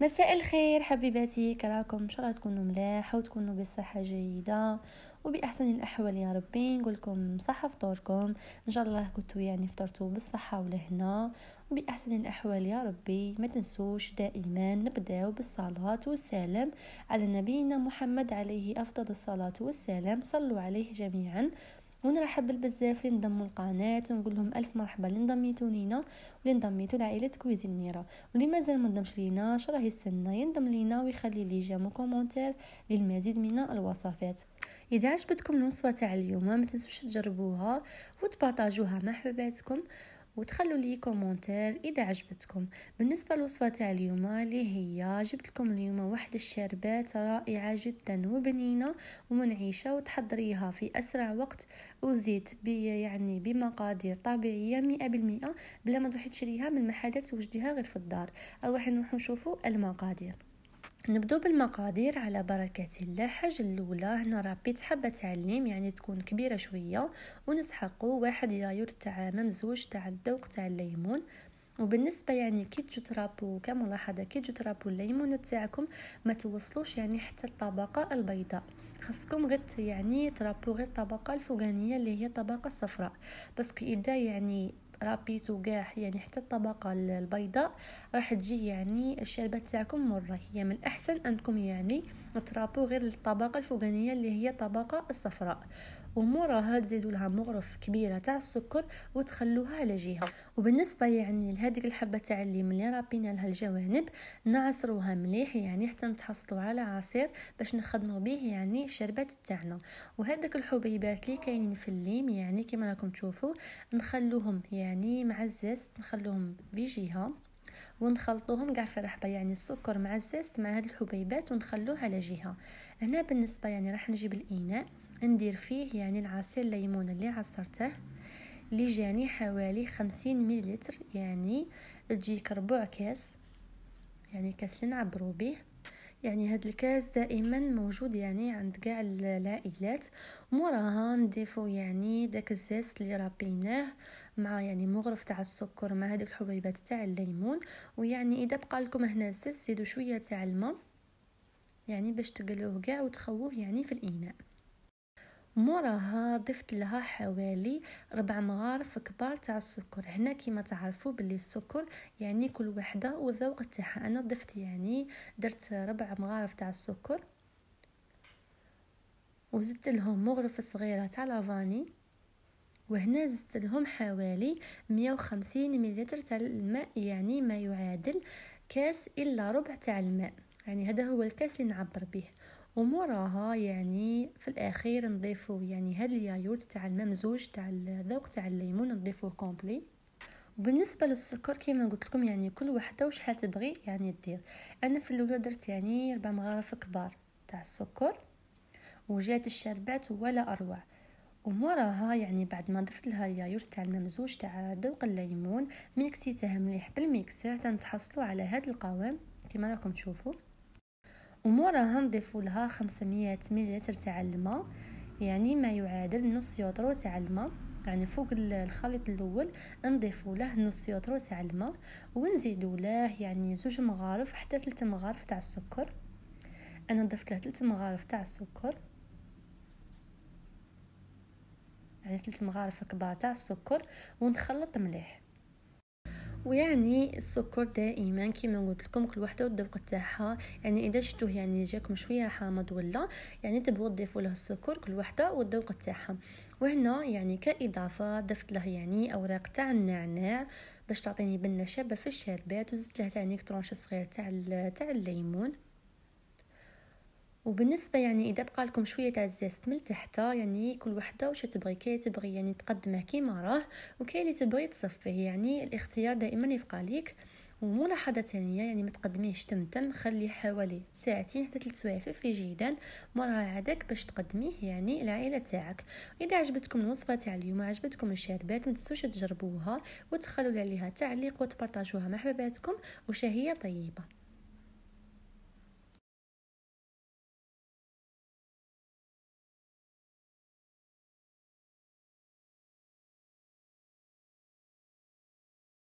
مساء الخير حبيباتي كراكم ان شاء الله تكونوا ملاح وتكونوا بصحه جيده وباحسن الاحوال يا ربي نقول لكم صحه فطوركم ان شاء الله كنتوا يعني فطرتوا بالصحه ولهنا وباحسن الاحوال يا ربي ما تنسوش دائما نبداو بالصلاه والسلام على نبينا محمد عليه افضل الصلاه والسلام صلوا عليه جميعا ونرحب بالبزاف اللي انضموا القناه ونقول لهم الف مرحبا اللي انضميتو لينا واللي انضميتو لعائله كويزين ميرا واللي مازال ما انضمش لينا راه يستنى ينضم لينا ويخلي لي جيم كومونتير للمزيد من الوصفات اذا عجبتكم الوصفه تاع اليوم ما تنسوش تجربوها وتبارطاجوها مع حباتكم وتخلوا لي كومنتار اذا عجبتكم بالنسبه للوصفه تاع اليوم اللي هي جبت لكم اليوم واحد الشربات رائعه جدا وبنينه ومنعشه وتحضريها في اسرع وقت وزيت بي يعني بمقادير طبيعيه 100% بلا ما تروحي تشريها من محلات وجديها غير في الدار اروحي نروحو نشوفوا المقادير نبدو بالمقادير على بركة الله حاجة الأولى هنا ربي حبة تعليم يعني تكون كبيرة شوية ونسحقو واحد يايور تاع ممزوج تاع الذوق تاع الليمون وبالنسبه يعني كي تجو ترابو كملاحظه كي تجو ترابو الليمون تاعكم ما توصلوش يعني حتى الطبقه البيضاء خصكم غير يعني ترابو غير الطبقه الفوقانيه اللي هي الطبقه الصفراء باسكو اذا يعني رابيتو وكاع يعني حتى الطبقة البيضاء راح تجي يعني الشربات تاعكم مرة هي من الأحسن أنكم يعني ترابو غير الطبقة الفوقانية اللي هي الطبقة الصفراء وموراها تزيدوا لها مغرف كبيره تاع السكر وتخلوها على جهه وبالنسبه يعني لهذيك الحبه تاع الليم اللي رابينا لها الجوانب نعصروها مليح يعني حتى نتحصلوا على عصير باش نخدموا به يعني الشربات تاعنا وهذاك الحبيبات اللي كاينين في الليم يعني كما راكم تشوفوا نخلوهم يعني يعني مع الزيت نخلوهم بجهه ونخلطوهم كاع في رحبه يعني السكر مع الزيت مع هاد الحبيبات ونخلوه على جهه هنا بالنسبه يعني راح نجيب الاناء ندير فيه يعني العصير الليمون اللي عصرته اللي جاني حوالي خمسين مليلتر يعني تجيك ربع كاس يعني كاس اللي نعبرو به يعني هاد الكاس دائما موجود يعني عند كاع العائلات موراها نضيفو يعني داك الزيت اللي رابيناه مع يعني مغرف تاع السكر مع هذيك الحبيبات تاع الليمون ويعني اذا بقى لكم هنا الزيت زيدوا شويه تاع الماء يعني باش تقلوه كاع وتخووه يعني في الاناء موراها ضفت لها حوالي ربع مغارف كبار تاع السكر هنا كيما تعرفوا باللي السكر يعني كل وحده والذوق تاعها انا ضفت يعني درت ربع مغارف تاع السكر وزدت لهم مغرفه صغيره تاع لافاني وهنا زدت لهم حوالي 150 مليلتر تاع الماء يعني ما يعادل كاس الا ربع تاع الماء يعني هذا هو الكاس اللي نعبر به وموراها يعني في الاخير نضيفو يعني هاد اليايورت تاع الممزوج تاع الذوق تاع الليمون نضيفوه كومبلي وبالنسبة للسكر كما قلت لكم يعني كل وحدة وشحال تبغي يعني دير انا في الاولى درت يعني ربع مغارف كبار تاع السكر وجات الشربات ولا اروع وموراها يعني بعد ما ضفت لها اليايور تاع الممزوج تاع ذوق الليمون ميكسيته مليح بالميكسور تنتحصلوا على هذا القوام كما راكم تشوفوا وموراها نضيفوا لها 500 ملل تاع الماء يعني ما يعادل نص يوطرو تاع الماء يعني فوق الخليط الاول نضيفوا له نص يوطرو تاع الماء ونزيدوا له يعني زوج مغارف حتى ثلاث مغارف تاع السكر انا ضفت له ثلاث مغارف تاع السكر يعني ثلاث مغارف كبار تاع السكر ونخلط مليح ويعني السكر دائما كما قلت لكم كل وحده والذوق تاعها يعني اذا شتوه يعني جاكم شويه حامض ولا يعني تبغوا تضيفوا له السكر كل وحده والذوق تاعها وهنا يعني كاضافه ضفت له يعني اوراق تاع النعناع باش تعطيني بنه شابه في الشربات وزدت له تاني طرونش صغير تاع تاع الليمون وبالنسبة يعني إذا بقى لكم شوية تاع الزيست من تحت يعني كل وحدة وش تبغي كي تبغي يعني تقدمه كيما راه وكاين اللي تبغي تصفيه يعني الاختيار دائما يبقى ليك وملاحظة ثانية يعني ما تقدميهش تمتم خليه حوالي ساعتين حتى ثلاث سوايع في الفريجيدان مراها عادك باش تقدميه يعني العائلة تاعك إذا عجبتكم الوصفة تاع اليوم عجبتكم الشربات ما تنسوش تجربوها وتخلوا عليها تعليق وتبارطاجوها مع حباباتكم وشهية طيبة